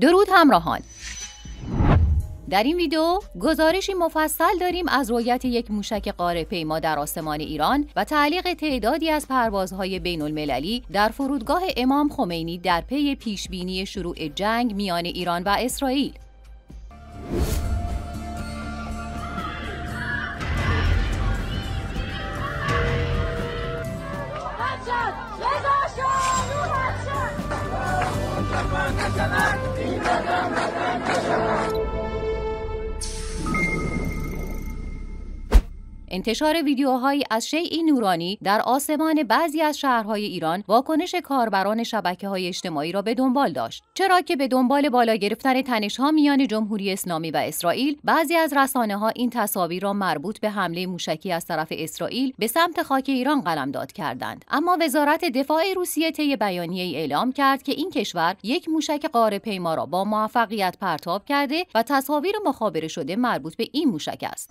درود همراهان در این ویدیو گزارشی مفصل داریم از رویت یک موشک قاره پیما در آسمان ایران و تعلیق تعدادی از پروازهای بین المللی در فرودگاه امام خمینی در پی پیشبینی شروع جنگ میان ایران و اسرائیل. انتشار ویدیوهایی از شیعی نورانی در آسمان بعضی از شهرهای ایران واکنش کاربران شبکه های اجتماعی را به دنبال داشت چرا که به دنبال بالا گرفتن تنشها میان جمهوری اسلامی و اسرائیل بعضی از رسانه ها این تصاویر را مربوط به حمله موشکی از طرف اسرائیل به سمت خاک ایران قلمداد کردند اما وزارت دفاع روسیه طی بیانیه ای اعلام کرد که این کشور یک موشک قاره پیما را با موفقیت پرتاب کرده و تصاویر مخابره شده مربوط به این موشک است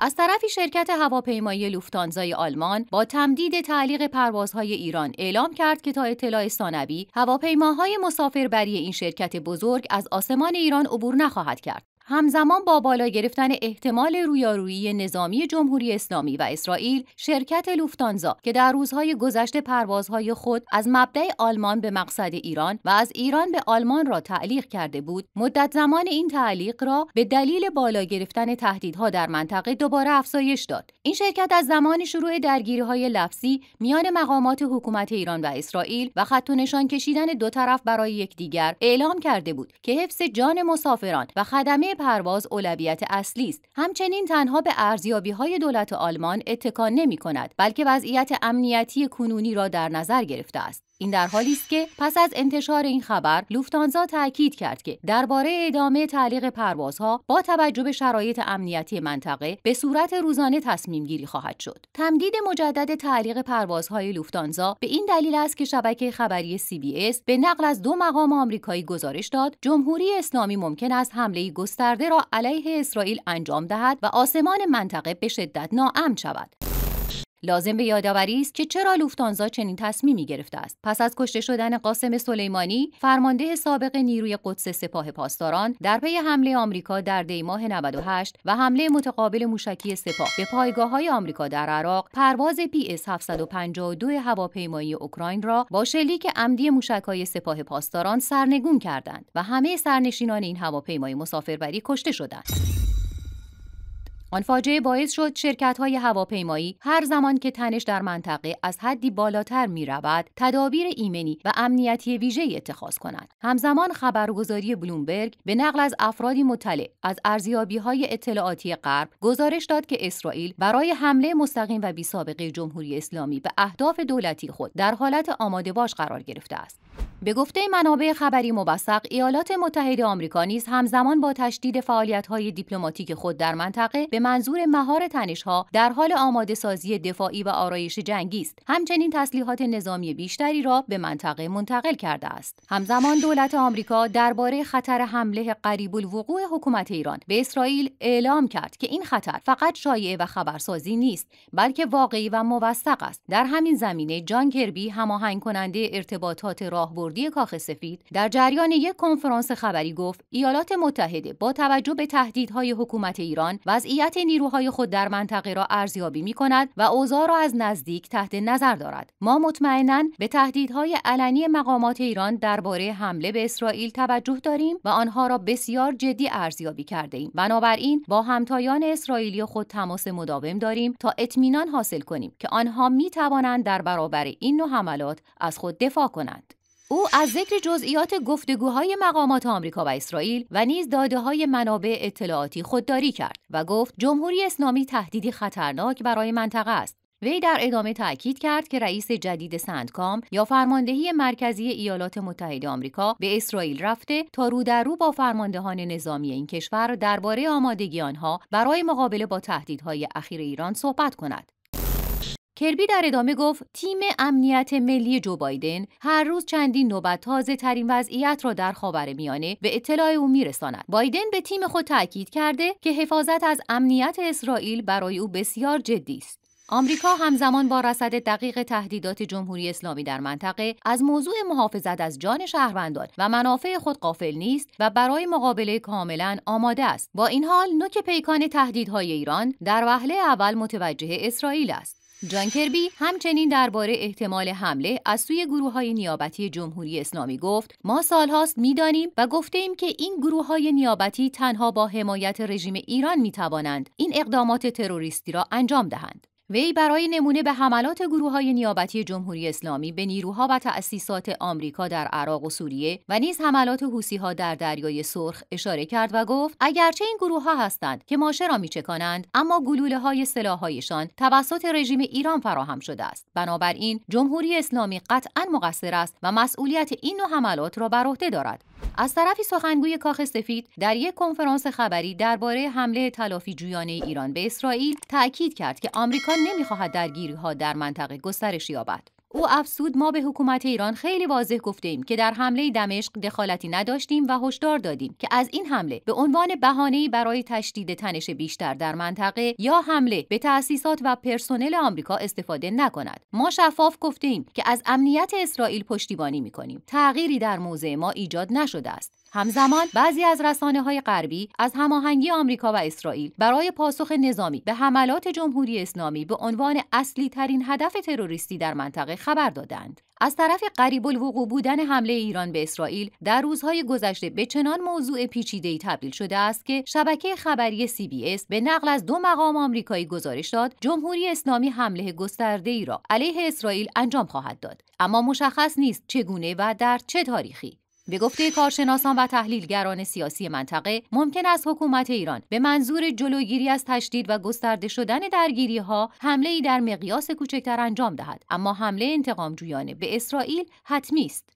از طرفی شرکت هواپیمایی لوفتانزای آلمان با تمدید تعلیق پروازهای ایران اعلام کرد که تا اطلاع ثانوی هواپیماهای مسافربری این شرکت بزرگ از آسمان ایران عبور نخواهد کرد همزمان با بالا گرفتن احتمال رویارویی نظامی جمهوری اسلامی و اسرائیل، شرکت لوفتانزا که در روزهای گذشته پروازهای خود از مبدع آلمان به مقصد ایران و از ایران به آلمان را تعلیق کرده بود، مدت زمان این تعلیق را به دلیل بالا گرفتن تهدیدها در منطقه دوباره افزایش داد. این شرکت از زمان شروع های لفظی میان مقامات حکومت ایران و اسرائیل و خط و نشان کشیدن دو طرف برای یکدیگر اعلام کرده بود که حفظ جان مسافران و خدمه پرواز اولویت اصلی است همچنین تنها به ارزیابی های دولت آلمان اتکا نمی کند بلکه وضعیت امنیتی کنونی را در نظر گرفته است این در حالی است که پس از انتشار این خبر لوفتانزا تاکید کرد که درباره ادامه تعلیق پروازها با توجه به شرایط امنیتی منطقه به صورت روزانه تصمیم گیری خواهد شد تمدید مجدد تعلیق پروازهای لوفتانزا به این دلیل است که شبکه خبری CBS به نقل از دو مقام آمریکایی گزارش داد جمهوری اسلامی ممکن است حمله گسترده را علیه اسرائیل انجام دهد و آسمان منطقه به شدت ناامن شود لازم به یادآوری است که چرا لوفتانزا چنین تصمیمی گرفته است پس از کشته شدن قاسم سلیمانی فرمانده سابق نیروی قدس سپاه پاسداران در پی حمله آمریکا در دی ماه 98 و حمله متقابل موشکی سپاه به پایگاه های آمریکا در عراق پرواز اس 752 هواپیمایی اوکراین را با شلیک عمدی های سپاه پاسداران سرنگون کردند و همه سرنشینان این هواپیمای مسافربری کشته شدند آن فاجعه باعث شد شرکت های هواپیمایی هر زمان که تنش در منطقه از حدی بالاتر می رود تدابیر ایمنی و امنیتی ویژه اتخاذ کنند همزمان خبرگزاری بلومبرگ به نقل از افرادی مطلع از ارزیابی های اطلاعاتی غرب گزارش داد که اسرائیل برای حمله مستقیم و بی سابقه جمهوری اسلامی به اهداف دولتی خود در حالت آماده باش قرار گرفته است به گفته منابع خبری موثق ایالات متحده آمریکا نیز همزمان با تشدید فعالیت‌های دیپلماتیک خود در منطقه به منظور مهار تنشها در حال آماده سازی دفاعی و آرایش جنگی است همچنین تسلیحات نظامی بیشتری را به منطقه منتقل کرده است همزمان دولت آمریکا درباره خطر حمله قریب الوقوع حکومت ایران به اسرائیل اعلام کرد که این خطر فقط شایعه و خبرسازی نیست بلکه واقعی و موثق است در همین زمینه جان کربی هماهنگ کننده ارتباطات راه راهبردی کاخ سفید در جریان یک کنفرانس خبری گفت ایالات متحده با توجه به تهدیدهای حکومت ایران وضعیت نیروهای خود در منطقه را ارزیابی می کند و اوضاع را از نزدیک تحت نظر دارد ما مطمئنا به تهدیدهای علنی مقامات ایران درباره حمله به اسرائیل توجه داریم و آنها را بسیار جدی ارزیابی کرده ایم بنابراین با همتایان اسرائیلی خود تماس مداوم داریم تا اطمینان حاصل کنیم که آنها می توانند در برابر این نوع حملات از خود دفاع کنند او از ذکر جزئیات گفتگوهای مقامات آمریکا و اسرائیل و نیز داده های منابع اطلاعاتی خودداری کرد و گفت جمهوری اسلامی تهدیدی خطرناک برای منطقه است وی در ادامه تاکید کرد که رئیس جدید سندکام یا فرماندهی مرکزی ایالات متحده آمریکا به اسرائیل رفته تا رو در رو با فرماندهان نظامی این کشور درباره آمادگی آنها برای مقابله با تهدیدهای اخیر ایران صحبت کند کربی در ادامه گفت تیم امنیت ملی جو بایدن هر روز چندین نوبت تازه ترین وضعیت را در خاور میانه به اطلاع او میرساند بایدن به تیم خود تاکید کرده که حفاظت از امنیت اسرائیل برای او بسیار جدی است آمریکا همزمان با رصد دقیق تهدیدات جمهوری اسلامی در منطقه از موضوع محافظت از جان شهروندان و منافع خود قافل نیست و برای مقابله کاملا آماده است با این حال نوک پیکان تهدیدهای ایران در وهله اول متوجه اسرائیل است جان کربی همچنین درباره احتمال حمله از سوی گروه های نیابتی جمهوری اسلامی گفت ما سالهاست میدانیم و گفته ایم که این گروه های نیابتی تنها با حمایت رژیم ایران می توانند این اقدامات تروریستی را انجام دهند وی برای نمونه به حملات گروه های نیابتی جمهوری اسلامی به نیروها و تأسیسات آمریکا در عراق و سوریه و نیز حملات ها در دریای سرخ اشاره کرد و گفت اگرچه این گروه ها هستند که ماشه را میچکانند اما گلوله های هایشان توسط رژیم ایران فراهم شده است بنابراین جمهوری اسلامی قطعا مقصر است و مسئولیت این نوع حملات را بر عهده دارد از طرفی سخنگوی کاخ سفید در یک کنفرانس خبری درباره حمله تلافی جویانه ایران به اسرائیل تاکید کرد که آمریکا نمیخواهد درگیری ها در منطقه گسترش یابد او افسود ما به حکومت ایران خیلی واضح گفته ایم که در حمله دمشق دخالتی نداشتیم و هشدار دادیم که از این حمله به عنوان بهانه‌ای برای تشدید تنش بیشتر در منطقه یا حمله به تأسیسات و پرسنل آمریکا استفاده نکند ما شفاف گفته ایم که از امنیت اسرائیل پشتیبانی می‌کنیم تغییری در موضع ما ایجاد نشده است همزمان بعضی از رسانه های غربی از هماهنگی آمریکا و اسرائیل برای پاسخ نظامی به حملات جمهوری اسلامی به عنوان اصلی ترین هدف تروریستی در منطقه خبر دادند. از طرف قریب الوقوع بودن حمله ایران به اسرائیل در روزهای گذشته به چنان موضوع پیچیده‌ای تبدیل شده است که شبکه خبری CBS به نقل از دو مقام آمریکایی گزارش داد جمهوری اسلامی حمله ای را علیه اسرائیل انجام خواهد داد اما مشخص نیست چگونه و در چه تاریخی به گفته کارشناسان و تحلیلگران سیاسی منطقه ممکن است حکومت ایران به منظور جلوگیری از تشدید و گسترده شدن درگیری ها حمله ای در مقیاس کوچکتر انجام دهد اما حمله انتقام جویانه به اسرائیل حتمی است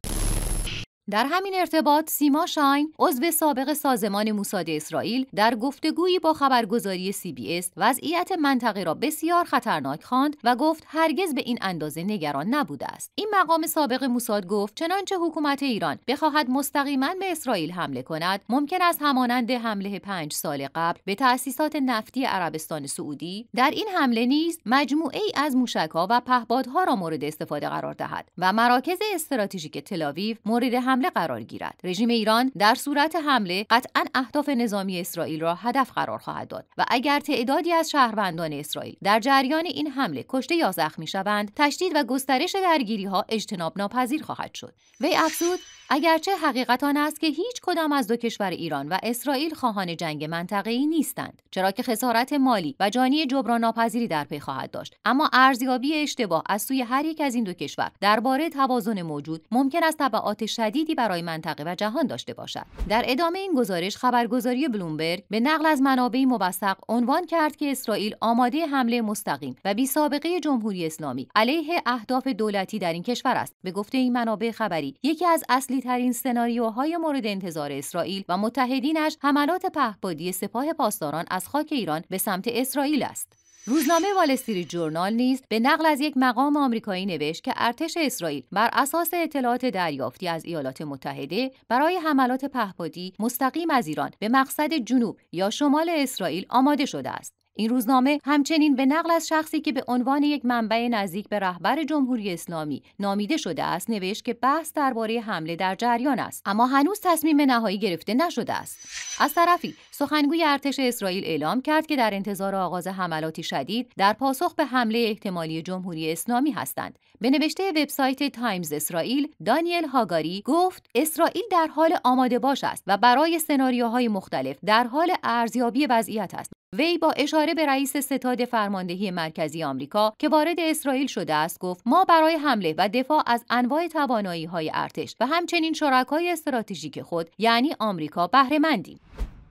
در همین ارتباط سیما شاین عضو سابق سازمان موساد اسرائیل در گفتگویی با خبرگزاری سی بی اس وضعیت منطقه را بسیار خطرناک خواند و گفت هرگز به این اندازه نگران نبوده است این مقام سابق موساد گفت چنانچه حکومت ایران بخواهد مستقیما به اسرائیل حمله کند ممکن است همانند حمله پنج سال قبل به تأسیسات نفتی عربستان سعودی در این حمله نیز مجموعه ای از موشکها و پهپادها را مورد استفاده قرار دهد و مراکز استراتژیک تلاویو مورد حمله قرار گیرد رژیم ایران در صورت حمله قطعا اهداف نظامی اسرائیل را هدف قرار خواهد داد و اگر تعدادی از شهروندان اسرائیل در جریان این حمله کشته یا زخمی شوند تشدید و گسترش درگیری ها اجتناب ناپذیر خواهد شد وی افزود اگرچه حقیقت آن است که هیچ کدام از دو کشور ایران و اسرائیل خواهان جنگ ای نیستند چرا که خسارت مالی و جانی جبران ناپذیری در پی خواهد داشت اما ارزیابی اشتباه از سوی هر یک از این دو کشور درباره توازن موجود ممکن است تبعات شدید جدیدی برای منطقه و جهان داشته باشد در ادامه این گزارش خبرگزاری بلومبرگ به نقل از منابعی موثق عنوان کرد که اسرائیل آماده حمله مستقیم و بی سابقه جمهوری اسلامی علیه اهداف دولتی در این کشور است به گفته این منابع خبری یکی از اصلی ترین سناریوهای مورد انتظار اسرائیل و متحدینش حملات پهپادی سپاه پاسداران از خاک ایران به سمت اسرائیل است روزنامه والستری جورنال نیز به نقل از یک مقام آمریکایی نوشت که ارتش اسرائیل بر اساس اطلاعات دریافتی از ایالات متحده برای حملات پهپادی مستقیم از ایران به مقصد جنوب یا شمال اسرائیل آماده شده است این روزنامه همچنین به نقل از شخصی که به عنوان یک منبع نزدیک به رهبر جمهوری اسلامی نامیده شده است نوشت که بحث درباره حمله در جریان است اما هنوز تصمیم نهایی گرفته نشده است از طرفی سخنگوی ارتش اسرائیل اعلام کرد که در انتظار آغاز حملاتی شدید در پاسخ به حمله احتمالی جمهوری اسلامی هستند به نوشته وبسایت تایمز اسرائیل دانیل هاگاری گفت اسرائیل در حال آماده باش است و برای سناریوهای مختلف در حال ارزیابی وضعیت است وی با اشاره به رئیس ستاد فرماندهی مرکزی آمریکا که وارد اسرائیل شده است گفت ما برای حمله و دفاع از انواع توانایی های ارتش و همچنین شرکای استراتژیک خود یعنی آمریکا بهره مندیم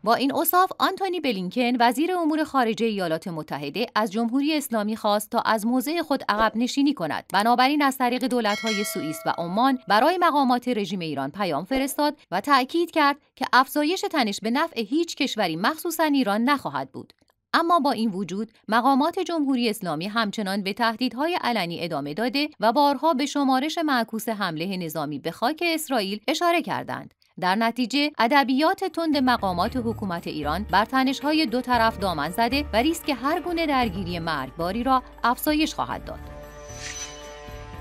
با این اصاف آنتونی بلینکن وزیر امور خارجه ایالات متحده از جمهوری اسلامی خواست تا از موضع خود عقب نشینی کند بنابراین از طریق دولت‌های سوئیس و عمان برای مقامات رژیم ایران پیام فرستاد و تأکید کرد که افزایش تنش به نفع هیچ کشوری مخصوصا ایران نخواهد بود اما با این وجود مقامات جمهوری اسلامی همچنان به تهدیدهای علنی ادامه داده و بارها به شمارش معکوس حمله نظامی به خاک اسرائیل اشاره کردند در نتیجه ادبیات تند مقامات حکومت ایران بر تنش‌های دو طرف دامن زده و ریسک هر گونه درگیری مرگباری را افزایش خواهد داد.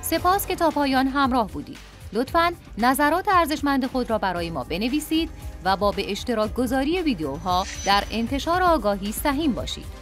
سپاس که تا پایان همراه بودید. لطفا نظرات ارزشمند خود را برای ما بنویسید و با به اشتراک گذاری ویدیوها در انتشار آگاهی سهیم باشید.